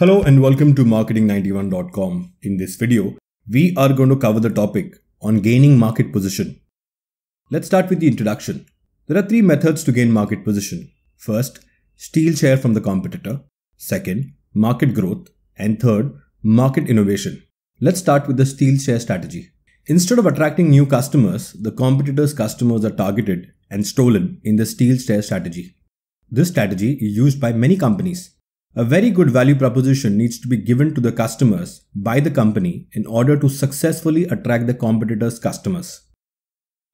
Hello and welcome to marketing91.com. In this video, we are going to cover the topic on gaining market position. Let's start with the introduction. There are three methods to gain market position. First, steal share from the competitor. Second, market growth. And third, market innovation. Let's start with the steal share strategy. Instead of attracting new customers, the competitor's customers are targeted and stolen in the steal share strategy. This strategy is used by many companies a very good value proposition needs to be given to the customers by the company in order to successfully attract the competitors' customers.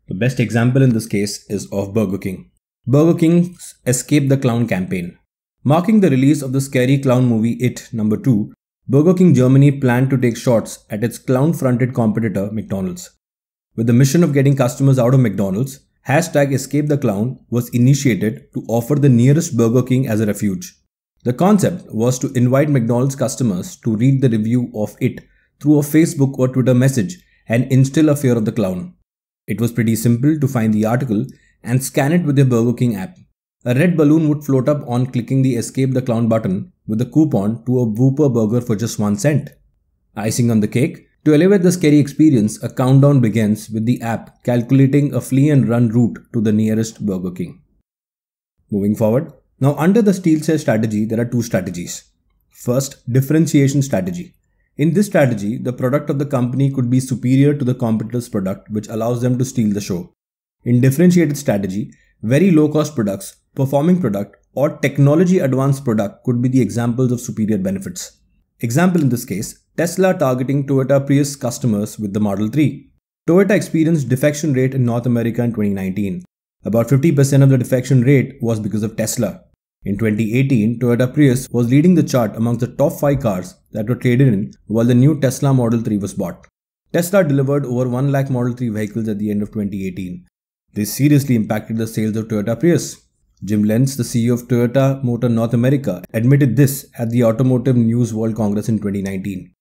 The best example in this case is of Burger King. Burger King's Escape the Clown campaign. Marking the release of the scary clown movie It number 2, Burger King Germany planned to take shots at its clown-fronted competitor McDonald's. With the mission of getting customers out of McDonald's, hashtag Escape the Clown was initiated to offer the nearest Burger King as a refuge. The concept was to invite McDonald's customers to read the review of it through a Facebook or Twitter message and instill a fear of the clown. It was pretty simple to find the article and scan it with your Burger King app. A red balloon would float up on clicking the Escape the Clown button with a coupon to a Whooper burger for just one cent. Icing on the cake, to elevate the scary experience, a countdown begins with the app calculating a flee and run route to the nearest Burger King. Moving forward, now, under the steel cell strategy, there are two strategies. First, differentiation strategy. In this strategy, the product of the company could be superior to the competitor's product, which allows them to steal the show. In differentiated strategy, very low cost products, performing product, or technology advanced product could be the examples of superior benefits. Example in this case, Tesla targeting Toyota Prius customers with the Model 3. Toyota experienced defection rate in North America in 2019. About 50% of the defection rate was because of Tesla. In 2018, Toyota Prius was leading the chart among the top 5 cars that were traded in while the new Tesla Model 3 was bought. Tesla delivered over 1 lakh Model 3 vehicles at the end of 2018. This seriously impacted the sales of Toyota Prius. Jim Lenz, the CEO of Toyota Motor North America, admitted this at the Automotive News World Congress in 2019.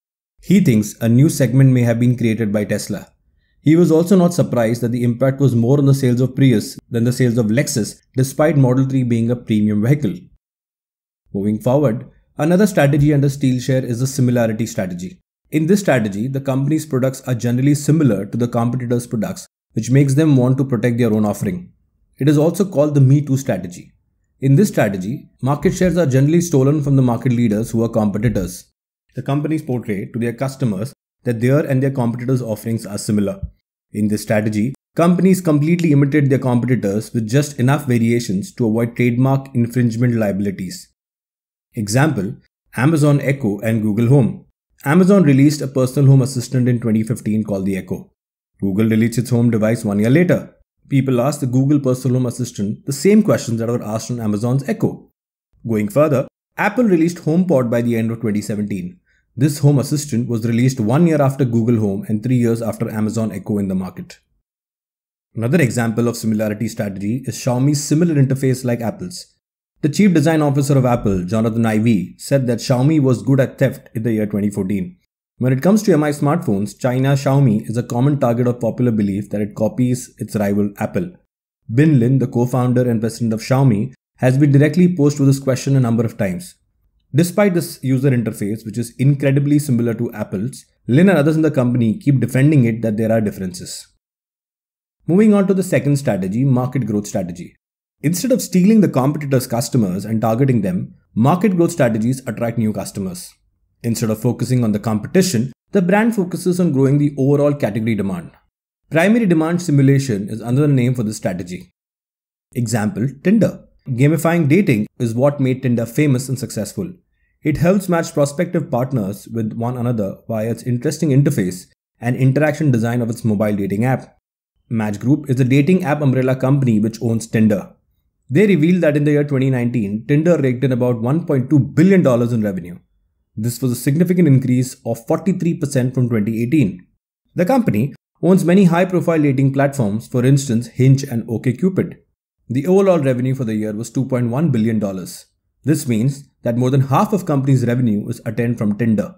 He thinks a new segment may have been created by Tesla. He was also not surprised that the impact was more on the sales of Prius than the sales of Lexus, despite Model 3 being a premium vehicle. Moving forward, another strategy under SteelShare share is the similarity strategy. In this strategy, the company's products are generally similar to the competitors' products, which makes them want to protect their own offering. It is also called the Me Too strategy. In this strategy, market shares are generally stolen from the market leaders who are competitors. The companies portray to their customers that their and their competitors' offerings are similar. In this strategy, companies completely imitate their competitors with just enough variations to avoid trademark infringement liabilities. Example Amazon Echo and Google Home. Amazon released a personal home assistant in 2015 called the Echo. Google released its home device one year later. People asked the Google personal home assistant the same questions that were asked on Amazon's Echo. Going further, Apple released HomePod by the end of 2017. This Home Assistant was released one year after Google Home and three years after Amazon Echo in the market. Another example of similarity strategy is Xiaomi's similar interface like Apple's. The chief design officer of Apple, Jonathan Ivey, said that Xiaomi was good at theft in the year 2014. When it comes to MI smartphones, China Xiaomi is a common target of popular belief that it copies its rival Apple. Bin Lin, the co-founder and president of Xiaomi, has been directly posed with this question a number of times. Despite this user interface, which is incredibly similar to Apple's, Lin and others in the company keep defending it that there are differences. Moving on to the second strategy, market growth strategy. Instead of stealing the competitors' customers and targeting them, market growth strategies attract new customers. Instead of focusing on the competition, the brand focuses on growing the overall category demand. Primary demand simulation is another name for this strategy. Example Tinder. Gamifying dating is what made Tinder famous and successful. It helps match prospective partners with one another via its interesting interface and interaction design of its mobile dating app. Match Group is a dating app umbrella company which owns Tinder. They revealed that in the year 2019, Tinder raked in about $1.2 billion in revenue. This was a significant increase of 43% from 2018. The company owns many high profile dating platforms, for instance, Hinge and OkCupid. The overall revenue for the year was $2.1 billion. This means that more than half of company's revenue is attained from Tinder.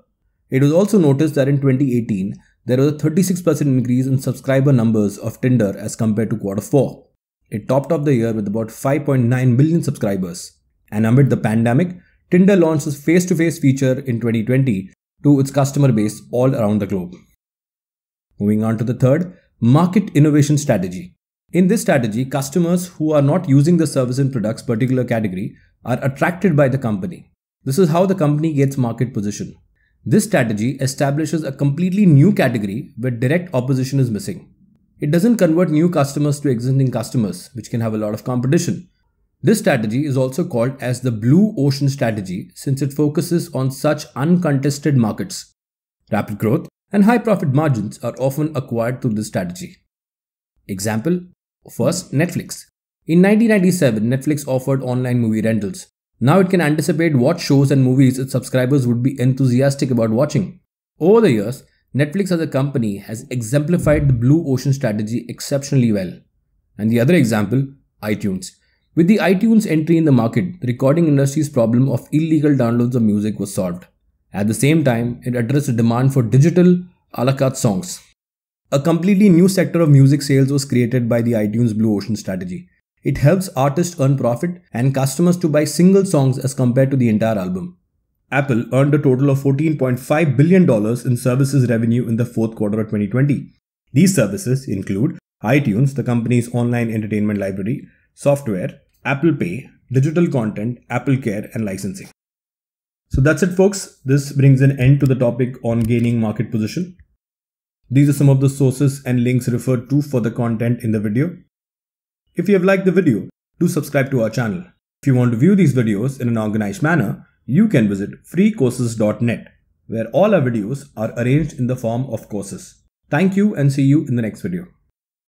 It was also noticed that in 2018, there was a 36% increase in subscriber numbers of Tinder as compared to quarter 4. It topped off the year with about 5.9 million subscribers. And amid the pandemic, Tinder launched its face to face feature in 2020 to its customer base all around the globe. Moving on to the third, market innovation strategy. In this strategy, customers who are not using the service and products particular category are attracted by the company. This is how the company gets market position. This strategy establishes a completely new category where direct opposition is missing. It doesn't convert new customers to existing customers, which can have a lot of competition. This strategy is also called as the blue ocean strategy since it focuses on such uncontested markets. Rapid growth and high profit margins are often acquired through this strategy. Example First, Netflix. In 1997, Netflix offered online movie rentals. Now it can anticipate what shows and movies its subscribers would be enthusiastic about watching. Over the years, Netflix as a company has exemplified the blue ocean strategy exceptionally well. And the other example, iTunes. With the iTunes entry in the market, the recording industry's problem of illegal downloads of music was solved. At the same time, it addressed the demand for digital a la carte songs. A completely new sector of music sales was created by the iTunes Blue Ocean strategy. It helps artists earn profit and customers to buy single songs as compared to the entire album. Apple earned a total of $14.5 billion in services revenue in the fourth quarter of 2020. These services include iTunes, the company's online entertainment library, software, Apple Pay, digital content, Apple Care, and licensing. So that's it, folks. This brings an end to the topic on gaining market position. These are some of the sources and links referred to for the content in the video. If you have liked the video, do subscribe to our channel. If you want to view these videos in an organized manner, you can visit freecourses.net where all our videos are arranged in the form of courses. Thank you and see you in the next video.